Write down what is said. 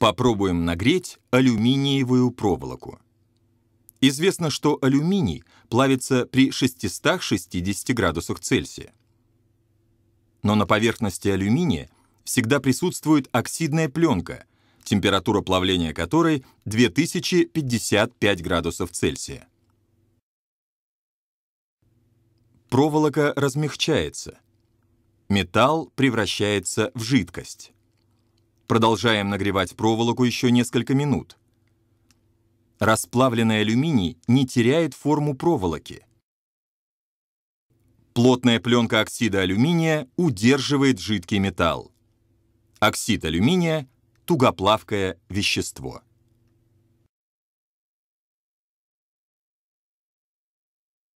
Попробуем нагреть алюминиевую проволоку. Известно, что алюминий плавится при 660 градусах Цельсия. Но на поверхности алюминия всегда присутствует оксидная пленка, температура плавления которой 2055 градусов Цельсия. Проволока размягчается. Металл превращается в жидкость. Продолжаем нагревать проволоку еще несколько минут. Расплавленный алюминий не теряет форму проволоки. Плотная пленка оксида алюминия удерживает жидкий металл. Оксид алюминия – тугоплавкое вещество.